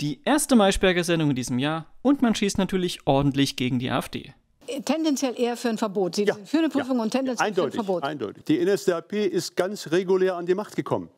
die erste Maischberger-Sendung in diesem Jahr und man schießt natürlich ordentlich gegen die AfD. Tendenziell eher für ein Verbot. Sie ja, für eine Prüfung ja, und tendenziell eindeutig, für ein Verbot. Eindeutig. Die NSDAP ist ganz regulär an die Macht gekommen.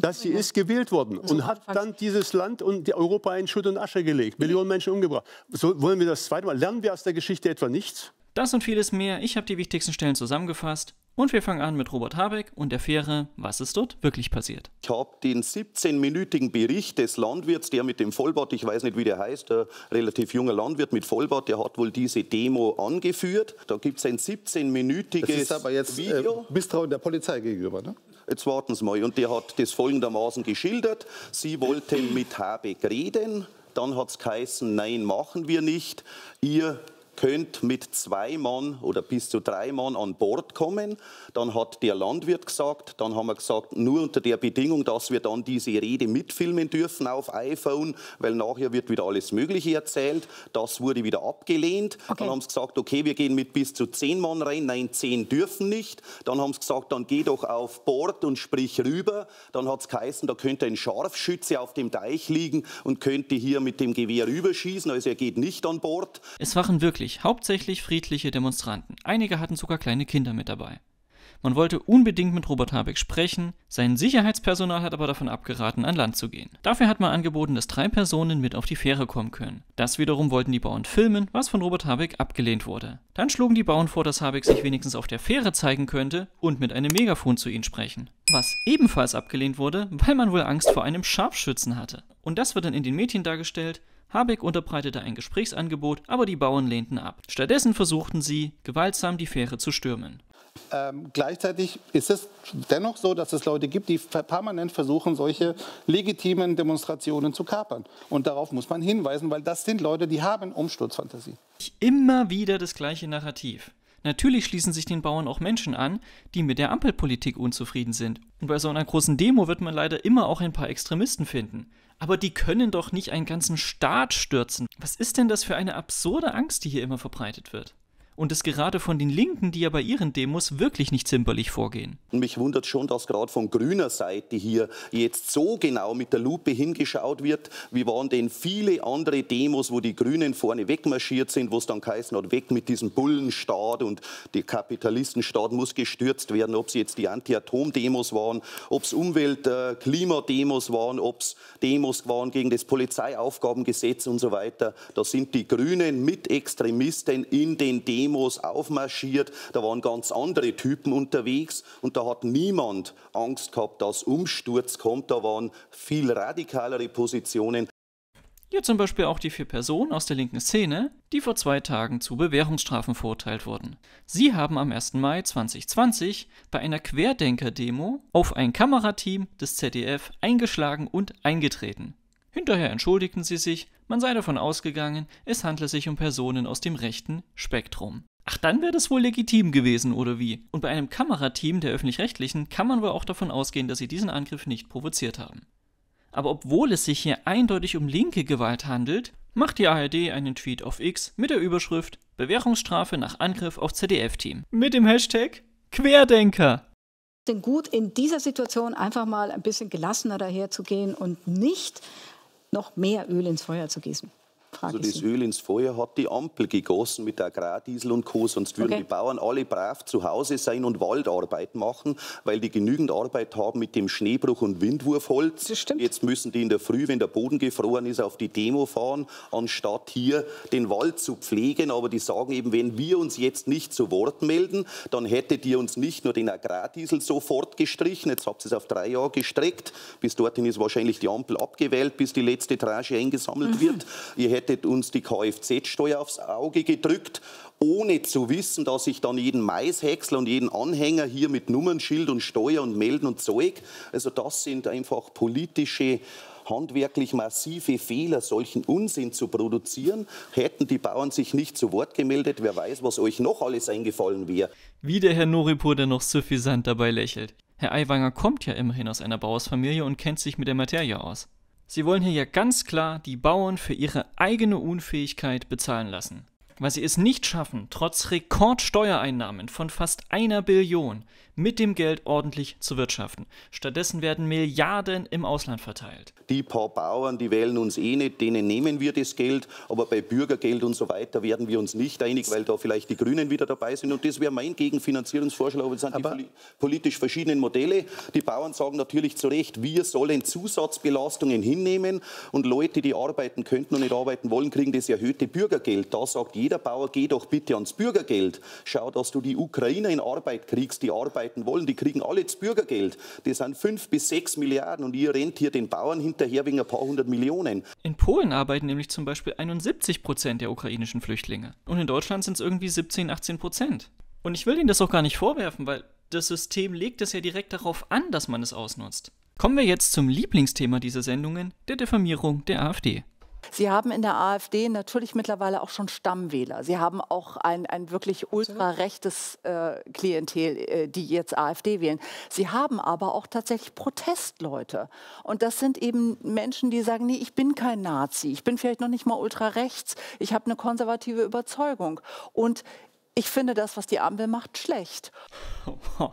Dass sie ist gewählt worden und hat dann dieses Land und Europa in Schutt und Asche gelegt, Millionen Menschen umgebracht. So wollen wir das zweite Mal. Lernen wir aus der Geschichte etwa nichts? Das und vieles mehr. Ich habe die wichtigsten Stellen zusammengefasst. Und wir fangen an mit Robert Habeck und der Fähre, was ist dort wirklich passiert. Ich habe den 17-minütigen Bericht des Landwirts, der mit dem Vollbart, ich weiß nicht, wie der heißt, der relativ junger Landwirt mit Vollbart, der hat wohl diese Demo angeführt. Da gibt es ein 17-minütiges Video. Das ist aber jetzt äh, Misstrauen der Polizei gegenüber, ne? Jetzt warten Sie mal. Und der hat das folgendermaßen geschildert. Sie wollten mit Habeck reden. Dann hat es geheißen, nein, machen wir nicht. Ihr könnt mit zwei Mann oder bis zu drei Mann an Bord kommen. Dann hat der Landwirt gesagt, dann haben wir gesagt, nur unter der Bedingung, dass wir dann diese Rede mitfilmen dürfen auf iPhone, weil nachher wird wieder alles Mögliche erzählt. Das wurde wieder abgelehnt. Okay. Dann haben sie gesagt, okay, wir gehen mit bis zu zehn Mann rein. Nein, zehn dürfen nicht. Dann haben sie gesagt, dann geh doch auf Bord und sprich rüber. Dann hat es geheißen, da könnte ein Scharfschütze auf dem Deich liegen und könnte hier mit dem Gewehr rüberschießen. Also er geht nicht an Bord. Es waren wirklich sich hauptsächlich friedliche Demonstranten. Einige hatten sogar kleine Kinder mit dabei. Man wollte unbedingt mit Robert Habeck sprechen, sein Sicherheitspersonal hat aber davon abgeraten, an Land zu gehen. Dafür hat man angeboten, dass drei Personen mit auf die Fähre kommen können. Das wiederum wollten die Bauern filmen, was von Robert Habeck abgelehnt wurde. Dann schlugen die Bauern vor, dass Habeck sich wenigstens auf der Fähre zeigen könnte und mit einem Megafon zu ihnen sprechen. Was ebenfalls abgelehnt wurde, weil man wohl Angst vor einem Scharfschützen hatte. Und das wird dann in den Medien dargestellt, Habeck unterbreitete ein Gesprächsangebot, aber die Bauern lehnten ab. Stattdessen versuchten sie, gewaltsam die Fähre zu stürmen. Ähm, gleichzeitig ist es dennoch so, dass es Leute gibt, die permanent versuchen, solche legitimen Demonstrationen zu kapern. Und darauf muss man hinweisen, weil das sind Leute, die haben Umsturzfantasie. Immer wieder das gleiche Narrativ. Natürlich schließen sich den Bauern auch Menschen an, die mit der Ampelpolitik unzufrieden sind. Und bei so einer großen Demo wird man leider immer auch ein paar Extremisten finden. Aber die können doch nicht einen ganzen Staat stürzen. Was ist denn das für eine absurde Angst, die hier immer verbreitet wird? und es gerade von den Linken, die ja bei ihren Demos wirklich nicht zimperlich vorgehen. Mich wundert schon, dass gerade von grüner Seite hier jetzt so genau mit der Lupe hingeschaut wird. Wie waren denn viele andere Demos, wo die Grünen vorne wegmarschiert sind, wo es dann geheißen hat, weg mit diesem Bullenstaat und der Kapitalistenstaat muss gestürzt werden, ob es jetzt die Anti-Atom-Demos waren, ob es Umwelt-Klimademos äh, waren, ob es Demos waren gegen das Polizeiaufgabengesetz und so weiter. Da sind die Grünen mit Extremisten in den Demos Demos aufmarschiert. Da waren ganz andere Typen unterwegs und da hat niemand Angst gehabt, dass Umsturz kommt. Da waren viel radikalere Positionen. Hier zum Beispiel auch die vier Personen aus der linken Szene, die vor zwei Tagen zu Bewährungsstrafen verurteilt wurden. Sie haben am 1. Mai 2020 bei einer Querdenker-Demo auf ein Kamerateam des ZDF eingeschlagen und eingetreten. Hinterher entschuldigten sie sich, man sei davon ausgegangen, es handle sich um Personen aus dem rechten Spektrum. Ach, dann wäre das wohl legitim gewesen, oder wie? Und bei einem Kamerateam der öffentlich-rechtlichen kann man wohl auch davon ausgehen, dass sie diesen Angriff nicht provoziert haben. Aber obwohl es sich hier eindeutig um linke Gewalt handelt, macht die ARD einen Tweet auf X mit der Überschrift Bewährungsstrafe nach Angriff auf ZDF-Team mit dem Hashtag Querdenker denn gut, in dieser Situation einfach mal ein bisschen gelassener daherzugehen und nicht noch mehr Öl ins Feuer zu gießen also das Öl ins Feuer hat die Ampel gegossen mit Agrardiesel und Co. Sonst würden okay. die Bauern alle brav zu Hause sein und Waldarbeit machen, weil die genügend Arbeit haben mit dem Schneebruch und Windwurfholz. Das stimmt. Jetzt müssen die in der Früh, wenn der Boden gefroren ist, auf die Demo fahren, anstatt hier den Wald zu pflegen. Aber die sagen eben, wenn wir uns jetzt nicht zu Wort melden, dann hättet ihr uns nicht nur den Agrardiesel sofort gestrichen, jetzt habt ihr es auf drei Jahre gestreckt. Bis dorthin ist wahrscheinlich die Ampel abgewählt, bis die letzte Trage eingesammelt mhm. wird. Ihr hättet hättet uns die Kfz-Steuer aufs Auge gedrückt, ohne zu wissen, dass ich dann jeden Maishäcksler und jeden Anhänger hier mit Nummernschild und Steuer und Melden und Zeug, also das sind einfach politische handwerklich massive Fehler, solchen Unsinn zu produzieren. Hätten die Bauern sich nicht zu Wort gemeldet, wer weiß, was euch noch alles eingefallen wäre. Wie der Herr Noripur der noch suffisant dabei lächelt. Herr Aiwanger kommt ja immerhin aus einer Bauersfamilie und kennt sich mit der Materie aus. Sie wollen hier ja ganz klar die Bauern für ihre eigene Unfähigkeit bezahlen lassen. Weil sie es nicht schaffen, trotz Rekordsteuereinnahmen von fast einer Billion mit dem Geld ordentlich zu wirtschaften. Stattdessen werden Milliarden im Ausland verteilt. Die paar Bauern, die wählen uns eh nicht, denen nehmen wir das Geld, aber bei Bürgergeld und so weiter werden wir uns nicht einig, weil da vielleicht die Grünen wieder dabei sind. Und das wäre mein Gegenfinanzierungsvorschlag. Aber Das sind aber die politisch verschiedenen Modelle. Die Bauern sagen natürlich zu Recht, wir sollen Zusatzbelastungen hinnehmen und Leute, die arbeiten könnten und nicht arbeiten wollen, kriegen das erhöhte Bürgergeld. Da sagt jeder Bauer, geh doch bitte ans Bürgergeld. Schau, dass du die Ukrainer in Arbeit kriegst, die Arbeit arbeiten wollen, die kriegen alle das Bürgergeld. Das sind fünf bis sechs Milliarden und ihr rennt hier den Bauern hinterher wegen ein paar hundert Millionen. In Polen arbeiten nämlich zum Beispiel 71 Prozent der ukrainischen Flüchtlinge. Und in Deutschland sind es irgendwie 17, 18 Prozent. Und ich will Ihnen das auch gar nicht vorwerfen, weil das System legt es ja direkt darauf an, dass man es ausnutzt. Kommen wir jetzt zum Lieblingsthema dieser Sendungen, der Diffamierung der AfD. Sie haben in der AfD natürlich mittlerweile auch schon Stammwähler. Sie haben auch ein, ein wirklich ultrarechtes äh, Klientel, äh, die jetzt AfD wählen. Sie haben aber auch tatsächlich Protestleute. Und das sind eben Menschen, die sagen, nee, ich bin kein Nazi. Ich bin vielleicht noch nicht mal ultrarechts. Ich habe eine konservative Überzeugung. Und ich finde das, was die Ampel macht, schlecht.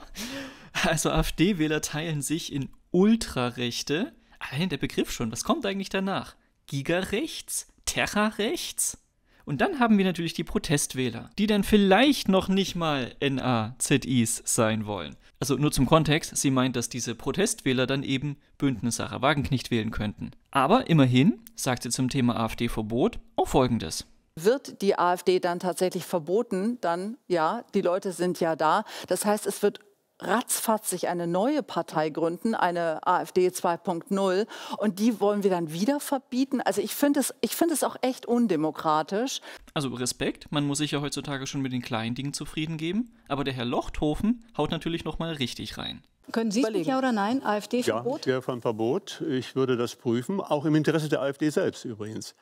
Also AfD-Wähler teilen sich in Ultrarechte. Allein der Begriff schon. Was kommt eigentlich danach? Gigarechts, Terrarechts. Und dann haben wir natürlich die Protestwähler, die dann vielleicht noch nicht mal NAZIs sein wollen. Also nur zum Kontext, sie meint, dass diese Protestwähler dann eben Bündnissacher Wagenknecht wählen könnten. Aber immerhin sagt sie zum Thema AfD-Verbot auch Folgendes. Wird die AfD dann tatsächlich verboten, dann ja, die Leute sind ja da. Das heißt, es wird ratzfatz sich eine neue Partei gründen, eine AfD 2.0 und die wollen wir dann wieder verbieten. Also ich finde es, ich finde es auch echt undemokratisch. Also Respekt, man muss sich ja heutzutage schon mit den kleinen Dingen zufrieden geben, aber der Herr Lochthofen haut natürlich noch mal richtig rein. Können Sie überlegen, ja oder nein, AfD-Verbot? Ja, ich wäre für ein Verbot. Ich würde das prüfen, auch im Interesse der AfD selbst übrigens.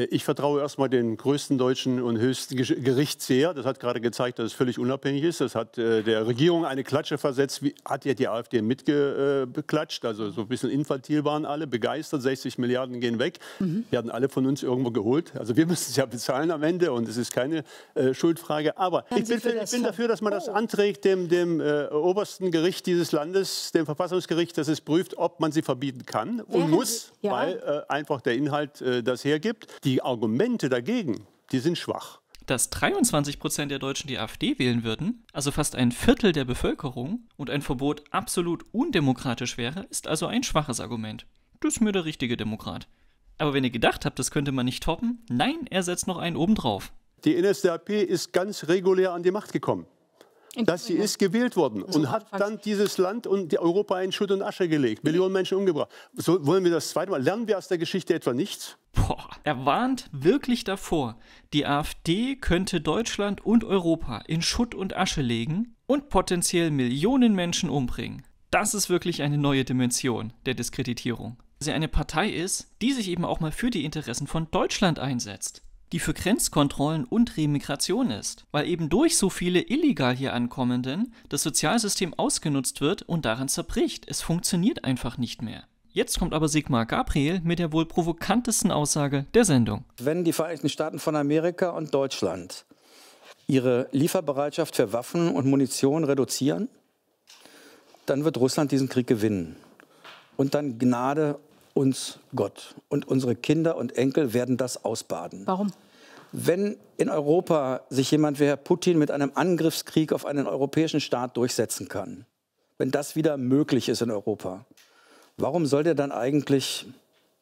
Äh, ich vertraue erstmal den größten deutschen und höchsten Gericht sehr. Das hat gerade gezeigt, dass es völlig unabhängig ist. Das hat äh, der Regierung eine Klatsche versetzt, wie, hat ja die AfD mitgeklatscht. Äh, also so ein bisschen infantil waren alle, begeistert, 60 Milliarden gehen weg. Mhm. werden alle von uns irgendwo geholt. Also wir müssen es ja bezahlen am Ende und es ist keine äh, Schuldfrage. Aber ich bin, ich bin dafür, dass man oh. das anträgt dem, dem äh, obersten Gericht dieses Landes, dem Verfassungsgericht, dass es prüft, ob man sie verbieten kann und ja, muss, ja. weil äh, einfach der Inhalt das hergibt. Die die Argumente dagegen, die sind schwach. Dass 23 Prozent der Deutschen die AfD wählen würden, also fast ein Viertel der Bevölkerung, und ein Verbot absolut undemokratisch wäre, ist also ein schwaches Argument. Das ist mir der richtige Demokrat. Aber wenn ihr gedacht habt, das könnte man nicht toppen, nein, er setzt noch einen obendrauf. Die NSDAP ist ganz regulär an die Macht gekommen dass sie ist gewählt worden also und hat dann dieses Land und Europa in Schutt und Asche gelegt, Millionen Menschen umgebracht. So wollen wir das zweite Mal. Lernen wir aus der Geschichte etwa nichts? Boah, er warnt wirklich davor, die AfD könnte Deutschland und Europa in Schutt und Asche legen und potenziell Millionen Menschen umbringen. Das ist wirklich eine neue Dimension der Diskreditierung. Dass sie eine Partei ist, die sich eben auch mal für die Interessen von Deutschland einsetzt die für Grenzkontrollen und Remigration ist, weil eben durch so viele illegal hier ankommenden das Sozialsystem ausgenutzt wird und daran zerbricht. Es funktioniert einfach nicht mehr. Jetzt kommt aber Sigmar Gabriel mit der wohl provokantesten Aussage der Sendung. Wenn die Vereinigten Staaten von Amerika und Deutschland ihre Lieferbereitschaft für Waffen und Munition reduzieren, dann wird Russland diesen Krieg gewinnen. Und dann Gnade uns Gott. Und unsere Kinder und Enkel werden das ausbaden. Warum? Wenn in Europa sich jemand wie Herr Putin mit einem Angriffskrieg auf einen europäischen Staat durchsetzen kann, wenn das wieder möglich ist in Europa, warum soll der dann eigentlich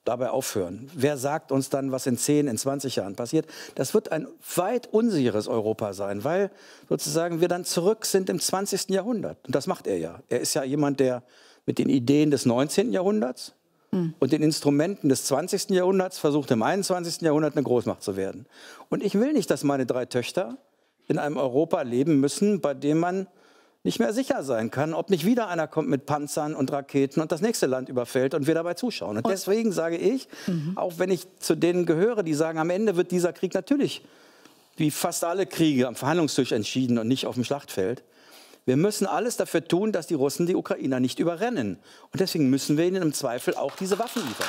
dabei aufhören? Wer sagt uns dann, was in 10, in 20 Jahren passiert? Das wird ein weit unsicheres Europa sein, weil sozusagen wir dann zurück sind im 20. Jahrhundert. Und das macht er ja. Er ist ja jemand, der mit den Ideen des 19. Jahrhunderts Mhm. und den Instrumenten des 20. Jahrhunderts versucht, im 21. Jahrhundert eine Großmacht zu werden. Und ich will nicht, dass meine drei Töchter in einem Europa leben müssen, bei dem man nicht mehr sicher sein kann, ob nicht wieder einer kommt mit Panzern und Raketen und das nächste Land überfällt und wir dabei zuschauen. Und deswegen sage ich, mhm. auch wenn ich zu denen gehöre, die sagen, am Ende wird dieser Krieg natürlich wie fast alle Kriege am Verhandlungstisch entschieden und nicht auf dem Schlachtfeld, wir müssen alles dafür tun, dass die Russen die Ukrainer nicht überrennen. Und deswegen müssen wir ihnen im Zweifel auch diese Waffen liefern.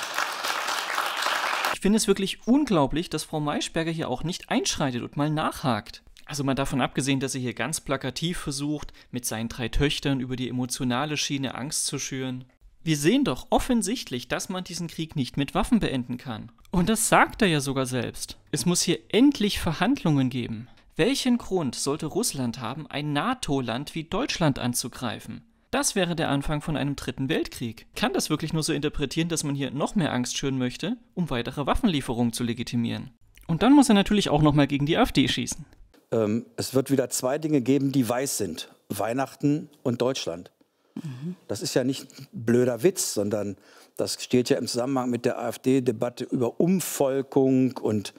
Ich finde es wirklich unglaublich, dass Frau Maischberger hier auch nicht einschreitet und mal nachhakt. Also mal davon abgesehen, dass sie hier ganz plakativ versucht, mit seinen drei Töchtern über die emotionale Schiene Angst zu schüren. Wir sehen doch offensichtlich, dass man diesen Krieg nicht mit Waffen beenden kann. Und das sagt er ja sogar selbst. Es muss hier endlich Verhandlungen geben. Welchen Grund sollte Russland haben, ein NATO-Land wie Deutschland anzugreifen? Das wäre der Anfang von einem dritten Weltkrieg. Kann das wirklich nur so interpretieren, dass man hier noch mehr Angst schüren möchte, um weitere Waffenlieferungen zu legitimieren? Und dann muss er natürlich auch noch mal gegen die AfD schießen. Ähm, es wird wieder zwei Dinge geben, die weiß sind. Weihnachten und Deutschland. Mhm. Das ist ja nicht ein blöder Witz, sondern das steht ja im Zusammenhang mit der AfD-Debatte über Umvolkung. Und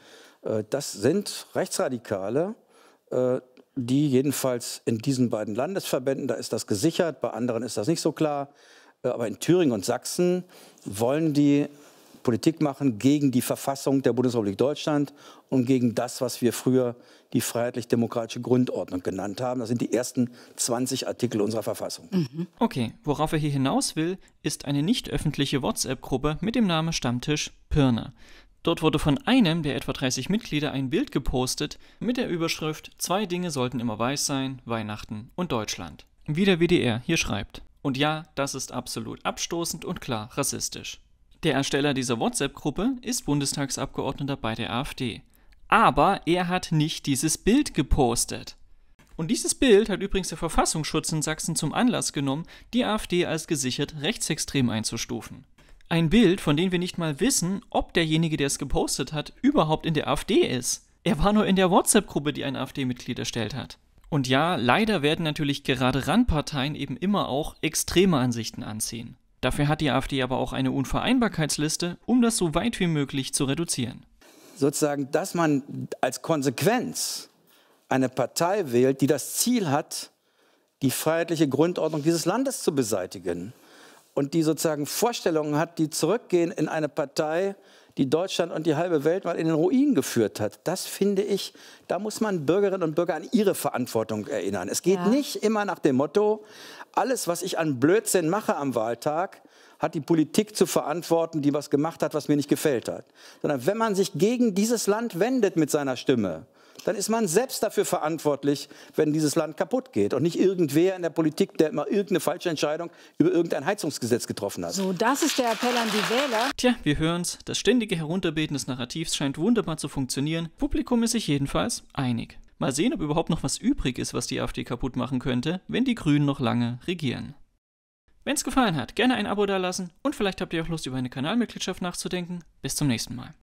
äh, das sind Rechtsradikale, äh, die jedenfalls in diesen beiden Landesverbänden, da ist das gesichert, bei anderen ist das nicht so klar, äh, aber in Thüringen und Sachsen wollen die Politik machen gegen die Verfassung der Bundesrepublik Deutschland und gegen das, was wir früher die freiheitlich-demokratische Grundordnung genannt haben. Das sind die ersten 20 Artikel unserer Verfassung. Mhm. Okay, worauf er hier hinaus will, ist eine nicht öffentliche WhatsApp-Gruppe mit dem Namen Stammtisch Pirna. Dort wurde von einem der etwa 30 Mitglieder ein Bild gepostet mit der Überschrift Zwei Dinge sollten immer weiß sein, Weihnachten und Deutschland. Wie der WDR hier schreibt. Und ja, das ist absolut abstoßend und klar rassistisch. Der Ersteller dieser WhatsApp-Gruppe ist Bundestagsabgeordneter bei der AfD. Aber er hat nicht dieses Bild gepostet. Und dieses Bild hat übrigens der Verfassungsschutz in Sachsen zum Anlass genommen, die AfD als gesichert rechtsextrem einzustufen ein Bild, von dem wir nicht mal wissen, ob derjenige, der es gepostet hat, überhaupt in der AfD ist. Er war nur in der WhatsApp-Gruppe, die ein AfD-Mitglied erstellt hat. Und ja, leider werden natürlich gerade Randparteien eben immer auch extreme Ansichten anziehen. Dafür hat die AfD aber auch eine Unvereinbarkeitsliste, um das so weit wie möglich zu reduzieren. Sozusagen, dass man als Konsequenz eine Partei wählt, die das Ziel hat, die freiheitliche Grundordnung dieses Landes zu beseitigen und die sozusagen Vorstellungen hat, die zurückgehen in eine Partei, die Deutschland und die halbe Welt mal in den Ruin geführt hat. Das finde ich, da muss man Bürgerinnen und Bürger an ihre Verantwortung erinnern. Es geht ja. nicht immer nach dem Motto, alles, was ich an Blödsinn mache am Wahltag, hat die Politik zu verantworten, die was gemacht hat, was mir nicht gefällt hat. Sondern wenn man sich gegen dieses Land wendet mit seiner Stimme, dann ist man selbst dafür verantwortlich, wenn dieses Land kaputt geht und nicht irgendwer in der Politik, der immer irgendeine falsche Entscheidung über irgendein Heizungsgesetz getroffen hat. So, das ist der Appell an die Wähler. Tja, wir hören's. Das ständige Herunterbeten des Narrativs scheint wunderbar zu funktionieren. Publikum ist sich jedenfalls einig. Mal sehen, ob überhaupt noch was übrig ist, was die AfD kaputt machen könnte, wenn die Grünen noch lange regieren. Wenn's gefallen hat, gerne ein Abo dalassen und vielleicht habt ihr auch Lust, über eine Kanalmitgliedschaft nachzudenken. Bis zum nächsten Mal.